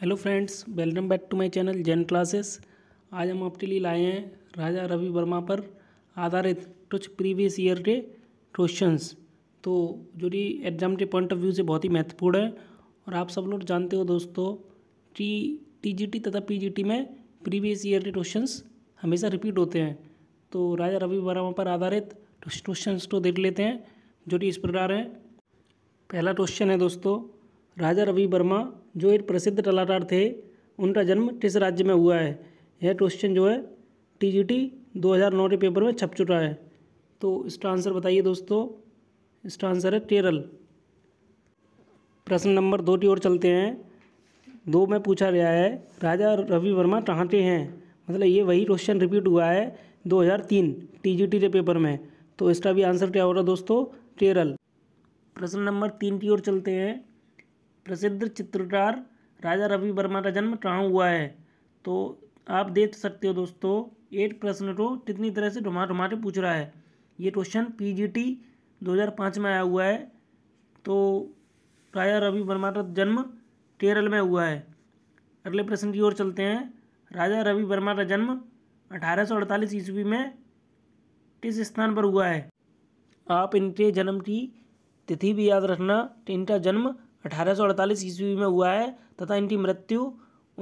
hello friends welcome back to my channel Jain classes आज हम आपके लिए लाए हैं राजा रवि वर्मा पर आधारित कुछ प्रीवियस ईयर के क्वेश्चंस तो जो कि एग्जाम के पॉइंट ऑफ व्यू से बहुत ही महत्वपूर्ण है और आप सब लोग जानते हो दोस्तों कि टीजीटी तथा पीजीटी में प्रीवियस ईयर के क्वेश्चन हमेशा रिपीट होते हैं तो राजा रवि वर्मा पर आधारित क्वेश्चन तो देख लेते हैं जो कि इस प्रकार हैं पहला क्वेश्चन है दोस्तों राजा रवि वर्मा जो एक प्रसिद्ध कलाकार थे उनका जन्म किस राज्य में हुआ है यह क्वेश्चन जो है टी टीजीटी 2009 के पेपर में छप चुका है तो इसका आंसर बताइए दोस्तों इसका आंसर है केरल प्रश्न नंबर दो की ओर चलते हैं दो में पूछा गया है राजा रवि वर्मा कहाँ के हैं मतलब ये वही क्वेश्चन रिपीट हुआ है 2003 टीजीटी के पेपर में तो इसका भी आंसर क्या होगा दोस्तों केरल प्रश्न नंबर तीन की ओर चलते हैं प्रसिद्ध चित्रकार राजा रवि वर्मा का जन्म कहाँ हुआ है तो आप देख सकते हो दोस्तों एट प्रश्न को कितनी तरह से ढुमा ढुमा के पूछ रहा है ये क्वेश्चन पीजीटी 2005 में आया हुआ है तो राजा रवि वर्मा का जन्म केरल में हुआ है अगले प्रश्न की ओर चलते हैं राजा रवि वर्मा का जन्म अठारह ईस्वी में किस स्थान पर हुआ है आप इनके जन्म की तिथि भी याद रखना इनका जन्म अठारह ईस्वी में हुआ है तथा इनकी मृत्यु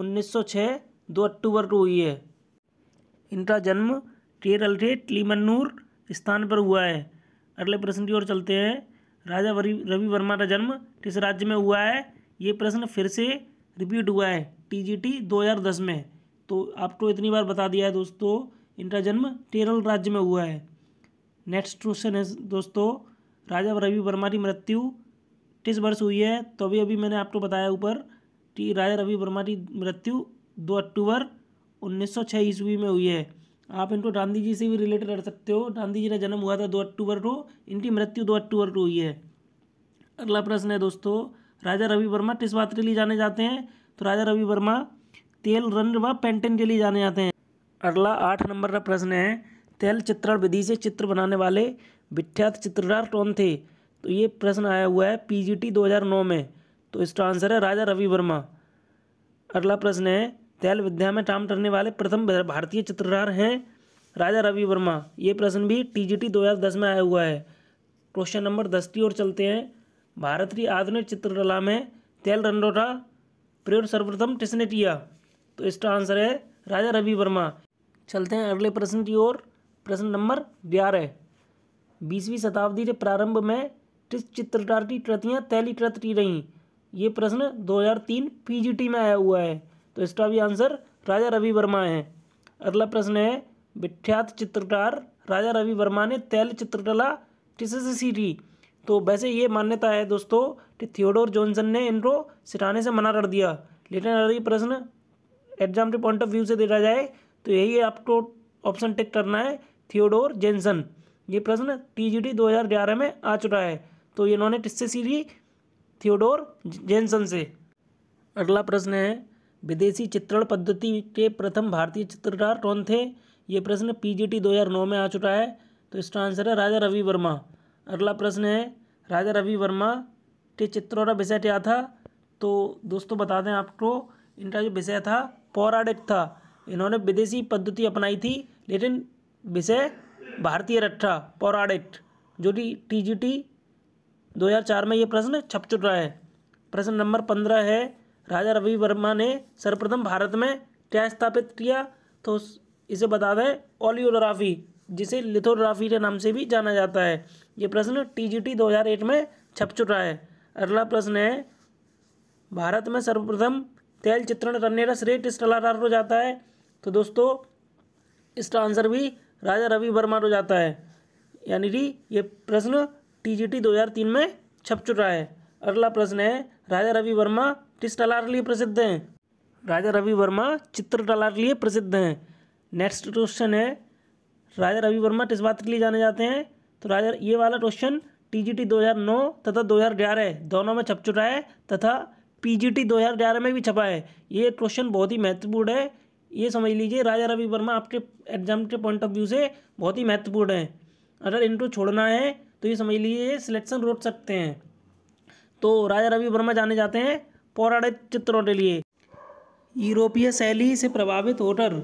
1906 दो अक्टूबर को हुई है इनका जन्म केरल के टीमन्नूर स्थान पर हुआ है अगले प्रश्न की ओर चलते हैं राजा रवि वर्मा का जन्म किस राज्य में हुआ है ये प्रश्न फिर से रिपीट हुआ है टीजीटी 2010 में तो आपको इतनी बार बता दिया है दोस्तों इनका जन्म केरल राज्य में हुआ है नेक्स्ट क्वेश्चन है दोस्तों राजा रवि वर्मा की मृत्यु इकतीस वर्ष हुई है तो अभी अभी मैंने आपको बताया ऊपर कि राजा रवि वर्मा की मृत्यु दो अक्टूबर उन्नीस सौ छः ईस्वी में हुई है आप इनको गांधी जी से भी रिलेटेड कर सकते हो गांधी जी का जन्म हुआ था दो अक्टूबर को इनकी मृत्यु दो अक्टूबर को हुई है अगला प्रश्न है दोस्तों राजा रवि वर्मा किस बात के लिए जाने जाते हैं तो राजा रवि वर्मा तेल रन व पेंटिन के लिए जाने जाते हैं अगला आठ नंबर का प्रश्न है तेल चित्रण विधि से चित्र बनाने वाले विख्यात चित्रकार कौन थे तो ये प्रश्न आया हुआ है पीजीटी 2009 में तो इसका आंसर है राजा रवि वर्मा अगला प्रश्न है तैल विद्या में काम करने वाले प्रथम भारतीय चित्रकार हैं राजा रवि वर्मा ये प्रश्न भी टी जी में आया हुआ है क्वेश्चन नंबर दस की ओर चलते हैं भारत की आधुनिक चित्रकला में तेल रनडोटा प्रयोग सर्वप्रथम किसने किया तो इसका आंसर है राजा रवि वर्मा चलते हैं अगले प्रश्न की ओर प्रश्न नंबर ग्यारह बीसवीं शताब्दी के प्रारंभ में चित्रकार की कृतियाँ तैली कृत की रहीं ये प्रश्न 2003 पीजीटी में आया हुआ है तो इसका भी आंसर राजा रवि वर्मा है अगला प्रश्न है विख्यात चित्रकार राजा रवि वर्मा ने तैल चित्रकला किससे सीखी तो वैसे ये मान्यता है दोस्तों कि थियोडोर जॉनसन ने इनको सिखाने से मना कर दिया लेकिन अगर ये प्रश्न एग्जाम के पॉइंट ऑफ व्यू से देखा जाए तो यही आपको ऑप्शन टिक करना है थियोडोर जेनसन ये प्रश्न टीजीटी 2011 में आ चुका है तो इन्होंने किससे सीखी थियोडोर जेनसन से अगला प्रश्न है विदेशी चित्रण पद्धति के प्रथम भारतीय चित्रकार कौन थे ये प्रश्न पीजीटी 2009 में आ चुका है तो इसका आंसर है राजा रवि वर्मा अगला प्रश्न है राजा रवि वर्मा के चित्रों का विषय क्या था तो दोस्तों बता दें आपको इनका जो विषय था पौराणिक था इन्होंने विदेशी पद्धति अपनाई थी लेकिन विषय भारतीय रक्षा पौराणिक जो कि टी जी टी 2004 में ये प्रश्न छप रहा है प्रश्न नंबर पंद्रह है राजा रवि वर्मा ने सर्वप्रथम भारत में क्या स्थापित किया तो इसे बता दें ओलियोग्राफी जिसे लिथोग्राफी के नाम से भी जाना जाता है ये प्रश्न हजार 2008 में छप रहा है अगला प्रश्न है भारत में सर्वप्रथम तेल चित्रण करने का श्रेय किस कलाकार को जाता है तो दोस्तों इसका आंसर भी राजा रवि वर्मा को जाता है यानी कि ये प्रश्न टीजीटी 2003 में छप चुका है अगला प्रश्न है राजा रवि वर्मा किस कला के लिए प्रसिद्ध हैं राजा रवि वर्मा चित्रकला के लिए प्रसिद्ध हैं नेक्स्ट क्वेश्चन है राजा रवि वर्मा किस बात के लिए जाने जाते हैं तो राजा ये वाला क्वेश्चन टीजीटी 2009 तथा 2011 दोनों में छप चुका है तथा पीजीटी 2011 में भी छपा है ये क्वेश्चन बहुत ही महत्वपूर्ण है ये समझ लीजिए राजा रवि वर्मा आपके एग्जाम के पॉइंट ऑफ व्यू से बहुत ही महत्वपूर्ण है अगर इनको छोड़ना है तो ये समझ लीजिए सिलेक्शन रोक सकते हैं तो राजा रवि वर्मा जाने जाते हैं पौराणिक चित्रों के लिए यूरोपीय शैली से प्रभावित होटर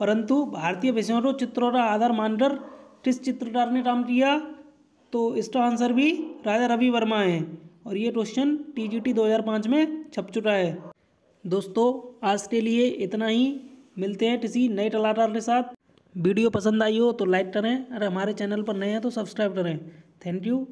परंतु भारतीय विषयों को चित्रों का आधार मानकर किस चित्रकार ने काम किया तो इसका आंसर भी राजा रवि वर्मा है और ये क्वेश्चन टीजीटी 2005 में छप चुका है दोस्तों आज के लिए इतना ही मिलते हैं किसी नए कलाकार के साथ वीडियो पसंद आई हो तो लाइक करें और हमारे चैनल पर नए हैं तो सब्सक्राइब करें थैंक यू